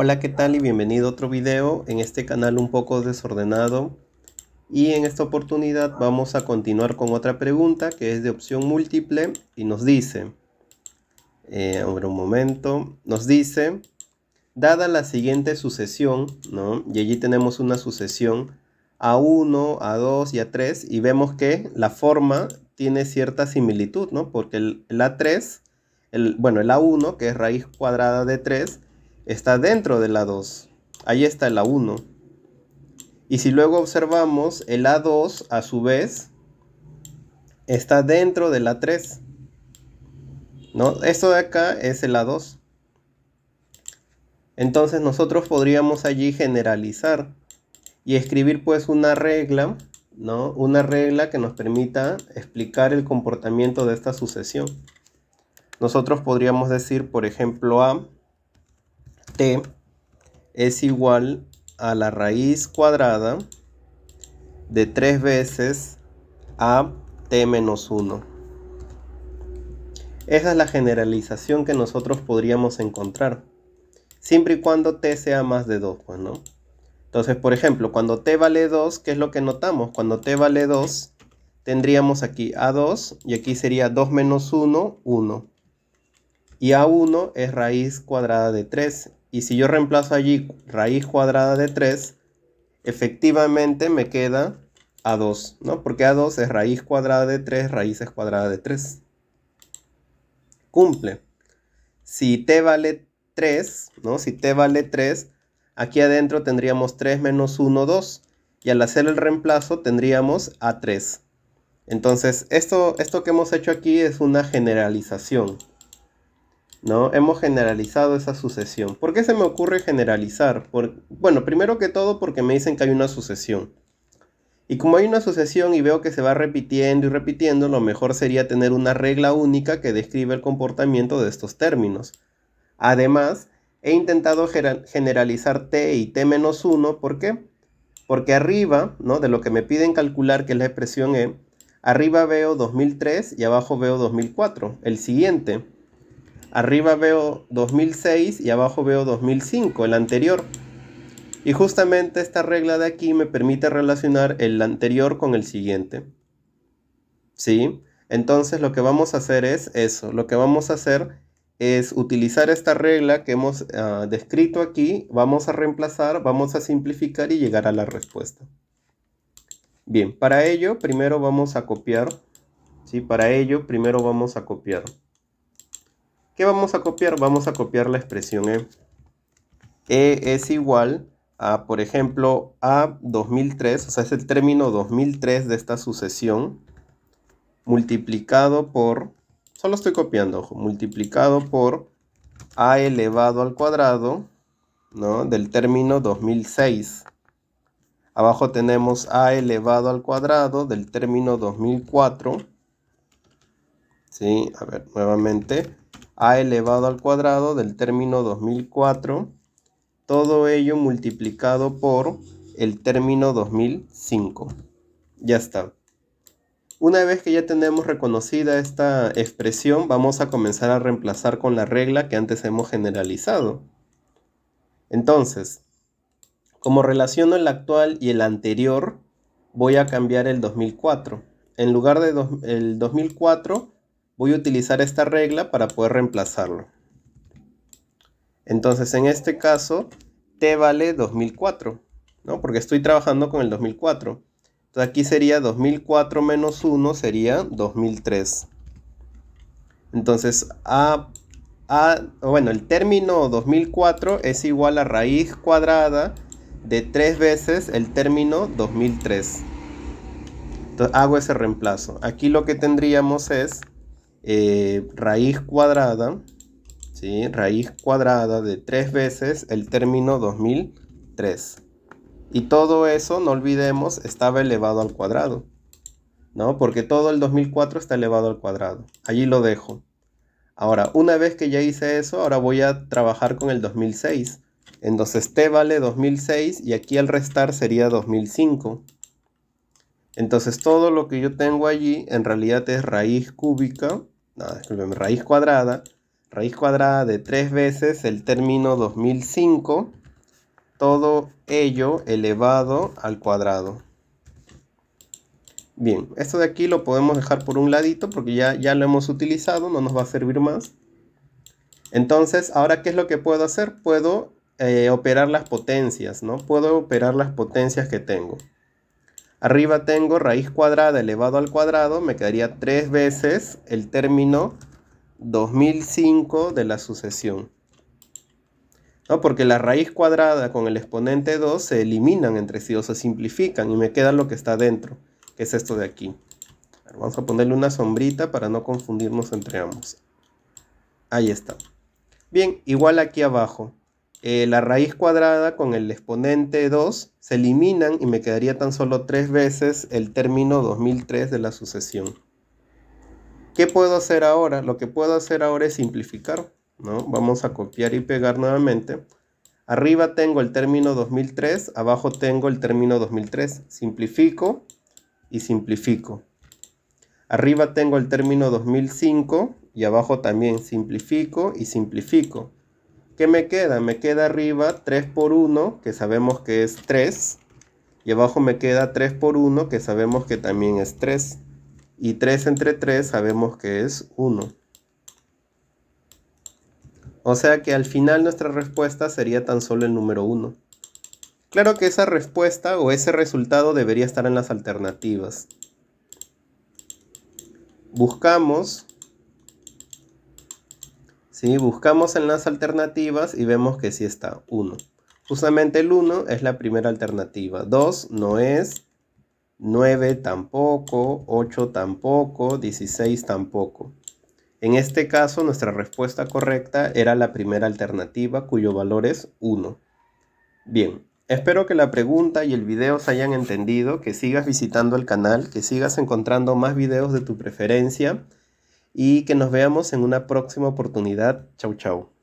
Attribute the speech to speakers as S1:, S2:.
S1: Hola, ¿qué tal? Y bienvenido a otro video en este canal un poco desordenado. Y en esta oportunidad vamos a continuar con otra pregunta que es de opción múltiple y nos dice, eh, un momento, nos dice, dada la siguiente sucesión, ¿no? Y allí tenemos una sucesión A1, A2 y A3 y vemos que la forma tiene cierta similitud, ¿no? Porque el, A3, el, bueno, el A1, que es raíz cuadrada de 3, está dentro de la 2. Ahí está la 1. Y si luego observamos, el A2 a su vez está dentro de la 3. ¿No? Esto de acá es el A2. Entonces nosotros podríamos allí generalizar y escribir pues una regla, ¿no? Una regla que nos permita explicar el comportamiento de esta sucesión. Nosotros podríamos decir, por ejemplo, A t es igual a la raíz cuadrada de 3 veces a t menos 1. Esa es la generalización que nosotros podríamos encontrar. Siempre y cuando t sea más de 2, pues, Entonces, por ejemplo, cuando t vale 2, ¿qué es lo que notamos? Cuando t vale 2, tendríamos aquí a2 y aquí sería 2 menos 1, 1. Y a1 es raíz cuadrada de 3 y si yo reemplazo allí raíz cuadrada de 3, efectivamente me queda a2, ¿no? Porque a2 es raíz cuadrada de 3, raíces cuadrada de 3. Cumple. Si t vale 3, ¿no? Si t vale 3, aquí adentro tendríamos 3 menos 1, 2. Y al hacer el reemplazo tendríamos a3. Entonces, esto, esto que hemos hecho aquí es una generalización. ¿no? Hemos generalizado esa sucesión. ¿Por qué se me ocurre generalizar? Por, bueno, primero que todo porque me dicen que hay una sucesión. Y como hay una sucesión y veo que se va repitiendo y repitiendo, lo mejor sería tener una regla única que describe el comportamiento de estos términos. Además, he intentado generalizar t y t-1, ¿por qué? Porque arriba, ¿no? de lo que me piden calcular, que es la expresión e, arriba veo 2003 y abajo veo 2004, el siguiente. Arriba veo 2006 y abajo veo 2005, el anterior. Y justamente esta regla de aquí me permite relacionar el anterior con el siguiente. ¿Sí? Entonces lo que vamos a hacer es eso. Lo que vamos a hacer es utilizar esta regla que hemos ah, descrito aquí. Vamos a reemplazar, vamos a simplificar y llegar a la respuesta. Bien, para ello primero vamos a copiar. ¿sí? Para ello primero vamos a copiar. ¿Qué vamos a copiar? Vamos a copiar la expresión E. E es igual a, por ejemplo, a 2003, o sea, es el término 2003 de esta sucesión, multiplicado por, solo estoy copiando, ojo, multiplicado por a elevado al cuadrado, ¿no? Del término 2006. Abajo tenemos a elevado al cuadrado del término 2004. ¿Sí? A ver, nuevamente, a elevado al cuadrado del término 2004, todo ello multiplicado por el término 2005. Ya está. Una vez que ya tenemos reconocida esta expresión, vamos a comenzar a reemplazar con la regla que antes hemos generalizado. Entonces, como relaciono el actual y el anterior, voy a cambiar el 2004. En lugar del el 2004, voy a utilizar esta regla para poder reemplazarlo. Entonces en este caso T vale 2004, ¿no? porque estoy trabajando con el 2004. Entonces aquí sería 2004 menos 1 sería 2003. Entonces A bueno, el término 2004 es igual a raíz cuadrada de 3 veces el término 2003. Entonces hago ese reemplazo. Aquí lo que tendríamos es eh, raíz cuadrada, ¿sí? raíz cuadrada de tres veces el término 2003. Y todo eso, no olvidemos, estaba elevado al cuadrado. ¿no? Porque todo el 2004 está elevado al cuadrado. Allí lo dejo. Ahora, una vez que ya hice eso, ahora voy a trabajar con el 2006. Entonces T vale 2006 y aquí al restar sería 2005. Entonces todo lo que yo tengo allí en realidad es raíz cúbica, raíz cuadrada, raíz cuadrada de tres veces el término 2005, todo ello elevado al cuadrado. Bien, esto de aquí lo podemos dejar por un ladito porque ya, ya lo hemos utilizado, no nos va a servir más. Entonces, ahora qué es lo que puedo hacer? Puedo eh, operar las potencias, ¿no? Puedo operar las potencias que tengo. Arriba tengo raíz cuadrada elevado al cuadrado, me quedaría tres veces el término 2005 de la sucesión. ¿No? Porque la raíz cuadrada con el exponente 2 se eliminan entre sí o se simplifican y me queda lo que está dentro, que es esto de aquí. Vamos a ponerle una sombrita para no confundirnos entre ambos. Ahí está. Bien, igual aquí abajo. Eh, la raíz cuadrada con el exponente 2 se eliminan y me quedaría tan solo tres veces el término 2003 de la sucesión. ¿Qué puedo hacer ahora? Lo que puedo hacer ahora es simplificar. ¿no? Vamos a copiar y pegar nuevamente. Arriba tengo el término 2003, abajo tengo el término 2003. Simplifico y simplifico. Arriba tengo el término 2005 y abajo también simplifico y simplifico. ¿Qué me queda? Me queda arriba 3 por 1, que sabemos que es 3. Y abajo me queda 3 por 1, que sabemos que también es 3. Y 3 entre 3 sabemos que es 1. O sea que al final nuestra respuesta sería tan solo el número 1. Claro que esa respuesta o ese resultado debería estar en las alternativas. Buscamos si Buscamos en las alternativas y vemos que sí está 1. Justamente el 1 es la primera alternativa. 2 no es, 9 tampoco, 8 tampoco, 16 tampoco. En este caso, nuestra respuesta correcta era la primera alternativa, cuyo valor es 1. Bien, espero que la pregunta y el video se hayan entendido, que sigas visitando el canal, que sigas encontrando más videos de tu preferencia y que nos veamos en una próxima oportunidad. Chau, chau.